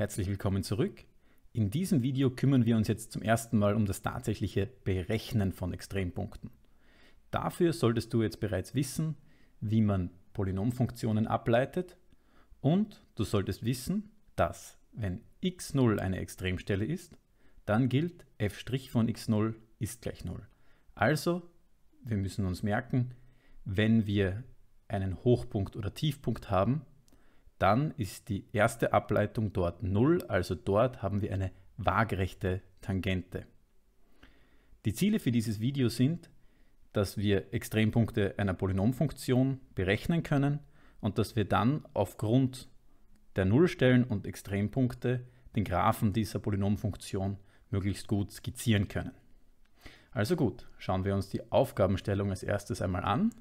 Herzlich willkommen zurück. In diesem Video kümmern wir uns jetzt zum ersten Mal um das tatsächliche Berechnen von Extrempunkten. Dafür solltest du jetzt bereits wissen, wie man Polynomfunktionen ableitet und du solltest wissen, dass wenn x0 eine Extremstelle ist, dann gilt f' von x0 ist gleich 0. Also, wir müssen uns merken, wenn wir einen Hochpunkt oder Tiefpunkt haben, dann ist die erste Ableitung dort 0, also dort haben wir eine waagrechte Tangente. Die Ziele für dieses Video sind, dass wir Extrempunkte einer Polynomfunktion berechnen können und dass wir dann aufgrund der Nullstellen und Extrempunkte den Graphen dieser Polynomfunktion möglichst gut skizzieren können. Also gut, schauen wir uns die Aufgabenstellung als erstes einmal an.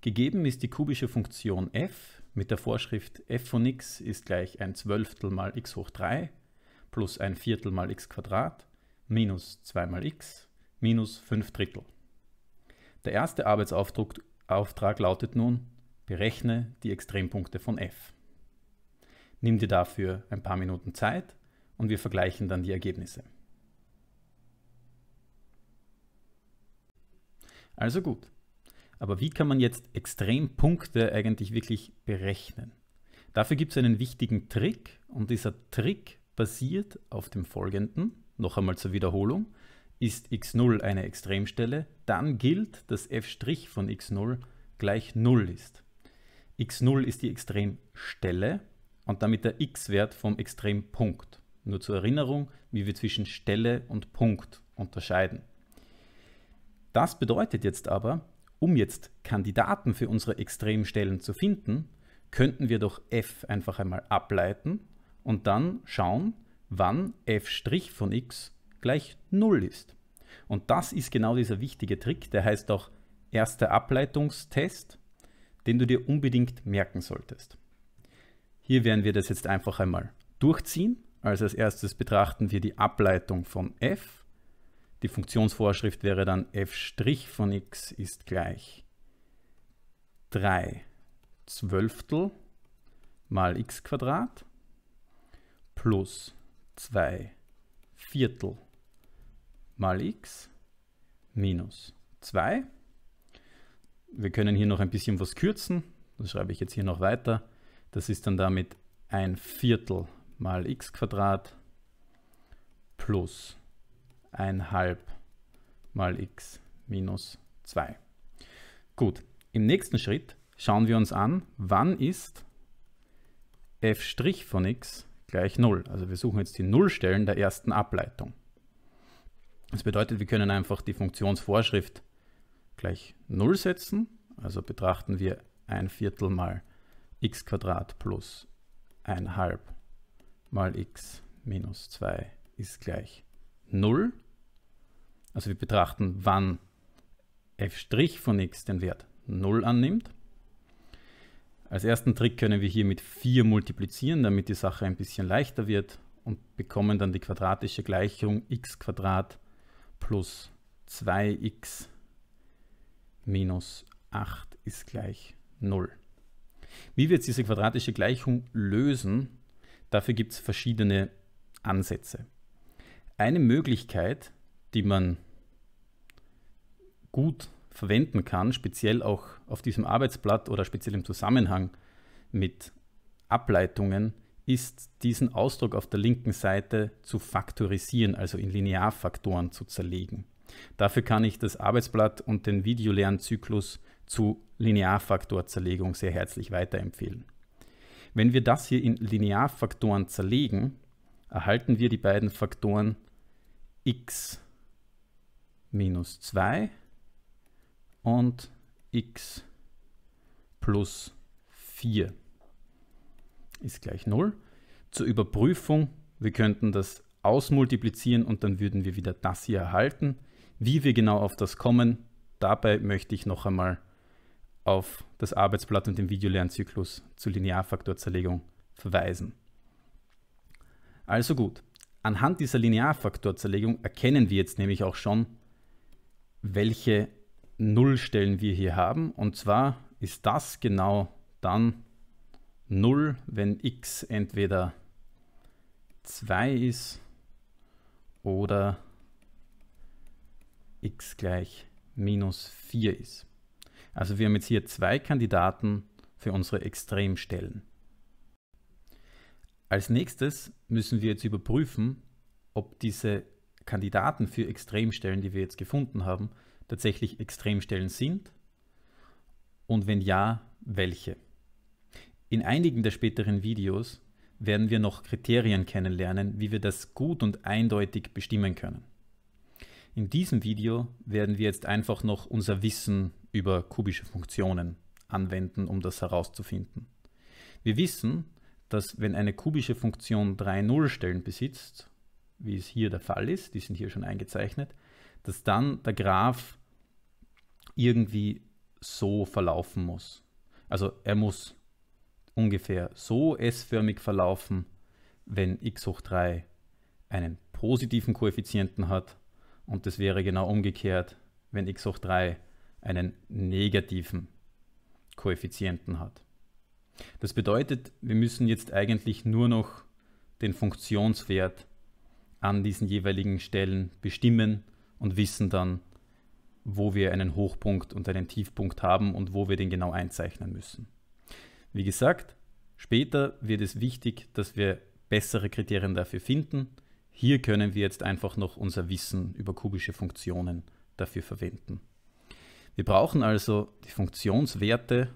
Gegeben ist die kubische Funktion f, mit der Vorschrift f von x ist gleich ein Zwölftel mal x hoch 3 plus ein Viertel mal x Quadrat minus 2 mal x minus 5 Drittel. Der erste Arbeitsauftrag Auftrag lautet nun, berechne die Extrempunkte von f. Nimm dir dafür ein paar Minuten Zeit und wir vergleichen dann die Ergebnisse. Also gut, aber wie kann man jetzt Extrempunkte eigentlich wirklich berechnen? Dafür gibt es einen wichtigen Trick und dieser Trick basiert auf dem folgenden, noch einmal zur Wiederholung, ist x0 eine Extremstelle, dann gilt, dass f' von x0 gleich 0 ist. x0 ist die Extremstelle und damit der x-Wert vom Extrempunkt. Nur zur Erinnerung, wie wir zwischen Stelle und Punkt unterscheiden. Das bedeutet jetzt aber, um jetzt Kandidaten für unsere Extremstellen zu finden, könnten wir doch f einfach einmal ableiten und dann schauen, wann f' von x gleich 0 ist. Und das ist genau dieser wichtige Trick, der heißt auch erster Ableitungstest, den du dir unbedingt merken solltest. Hier werden wir das jetzt einfach einmal durchziehen. Also als erstes betrachten wir die Ableitung von f die Funktionsvorschrift wäre dann f' von x ist gleich 3 Zwölftel mal x Quadrat plus 2 Viertel mal x minus 2. Wir können hier noch ein bisschen was kürzen. Das schreibe ich jetzt hier noch weiter. Das ist dann damit 1 Viertel mal x Quadrat plus halb mal x minus 2. Gut, im nächsten Schritt schauen wir uns an, wann ist f' von x gleich 0. Also wir suchen jetzt die Nullstellen der ersten Ableitung. Das bedeutet, wir können einfach die Funktionsvorschrift gleich 0 setzen. Also betrachten wir ein Viertel mal x plus 1 halb mal x minus 2 ist gleich 0. 0. Also wir betrachten, wann f' von x den Wert 0 annimmt. Als ersten Trick können wir hier mit 4 multiplizieren, damit die Sache ein bisschen leichter wird und bekommen dann die quadratische Gleichung x plus 2x minus 8 ist gleich 0. Wie wir jetzt diese quadratische Gleichung lösen, dafür gibt es verschiedene Ansätze. Eine Möglichkeit, die man gut verwenden kann, speziell auch auf diesem Arbeitsblatt oder speziell im Zusammenhang mit Ableitungen, ist diesen Ausdruck auf der linken Seite zu faktorisieren, also in Linearfaktoren zu zerlegen. Dafür kann ich das Arbeitsblatt und den Videolernzyklus zu Linearfaktorzerlegung sehr herzlich weiterempfehlen. Wenn wir das hier in Linearfaktoren zerlegen, erhalten wir die beiden Faktoren x minus 2 und x plus 4 ist gleich 0. Zur Überprüfung, wir könnten das ausmultiplizieren und dann würden wir wieder das hier erhalten. Wie wir genau auf das kommen, dabei möchte ich noch einmal auf das Arbeitsblatt und den Videolernzyklus zur Linearfaktorzerlegung verweisen. Also gut, Anhand dieser Linearfaktorzerlegung erkennen wir jetzt nämlich auch schon, welche Nullstellen wir hier haben. Und zwar ist das genau dann 0, wenn x entweder 2 ist oder x gleich minus 4 ist. Also wir haben jetzt hier zwei Kandidaten für unsere Extremstellen. Als nächstes müssen wir jetzt überprüfen, ob diese Kandidaten für Extremstellen, die wir jetzt gefunden haben, tatsächlich Extremstellen sind und wenn ja, welche. In einigen der späteren Videos werden wir noch Kriterien kennenlernen, wie wir das gut und eindeutig bestimmen können. In diesem Video werden wir jetzt einfach noch unser Wissen über kubische Funktionen anwenden, um das herauszufinden. Wir wissen, dass wenn eine kubische Funktion drei Nullstellen besitzt, wie es hier der Fall ist, die sind hier schon eingezeichnet, dass dann der Graph irgendwie so verlaufen muss. Also er muss ungefähr so S-förmig verlaufen, wenn x hoch 3 einen positiven Koeffizienten hat und das wäre genau umgekehrt, wenn x hoch 3 einen negativen Koeffizienten hat. Das bedeutet, wir müssen jetzt eigentlich nur noch den Funktionswert an diesen jeweiligen Stellen bestimmen und wissen dann, wo wir einen Hochpunkt und einen Tiefpunkt haben und wo wir den genau einzeichnen müssen. Wie gesagt, später wird es wichtig, dass wir bessere Kriterien dafür finden. Hier können wir jetzt einfach noch unser Wissen über kubische Funktionen dafür verwenden. Wir brauchen also die Funktionswerte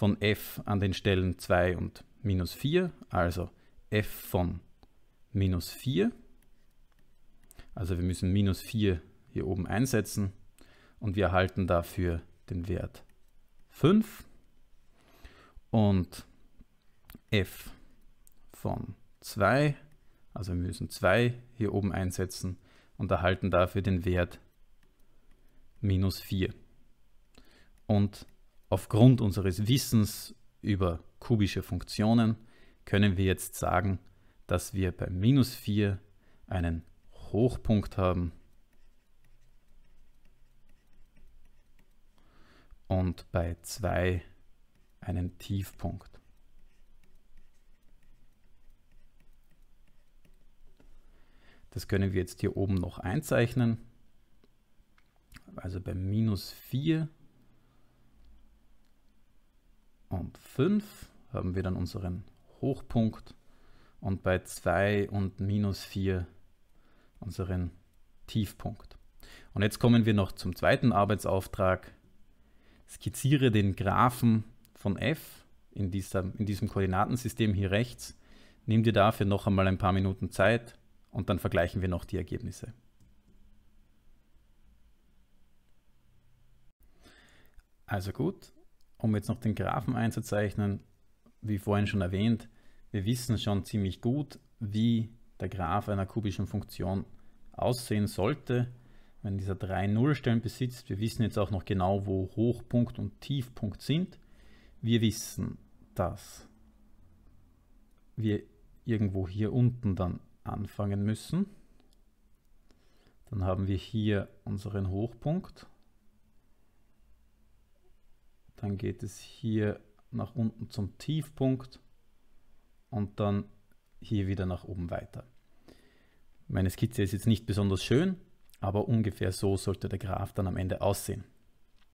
von f an den Stellen 2 und minus 4, also f von minus 4. Also wir müssen minus 4 hier oben einsetzen und wir erhalten dafür den Wert 5 und f von 2, also wir müssen 2 hier oben einsetzen und erhalten dafür den Wert minus 4. Und Aufgrund unseres Wissens über kubische Funktionen können wir jetzt sagen, dass wir bei minus 4 einen Hochpunkt haben und bei 2 einen Tiefpunkt. Das können wir jetzt hier oben noch einzeichnen. Also bei minus 4 und 5 haben wir dann unseren Hochpunkt und bei 2 und minus 4 unseren Tiefpunkt. Und jetzt kommen wir noch zum zweiten Arbeitsauftrag. Skizziere den Graphen von f in, dieser, in diesem Koordinatensystem hier rechts. Nimm dir dafür noch einmal ein paar Minuten Zeit und dann vergleichen wir noch die Ergebnisse. Also gut, um jetzt noch den Graphen einzuzeichnen, wie vorhin schon erwähnt, wir wissen schon ziemlich gut, wie der Graph einer kubischen Funktion aussehen sollte, wenn dieser drei Nullstellen besitzt. Wir wissen jetzt auch noch genau, wo Hochpunkt und Tiefpunkt sind. Wir wissen, dass wir irgendwo hier unten dann anfangen müssen. Dann haben wir hier unseren Hochpunkt. Dann geht es hier nach unten zum Tiefpunkt und dann hier wieder nach oben weiter. Meine Skizze ist jetzt nicht besonders schön, aber ungefähr so sollte der Graph dann am Ende aussehen.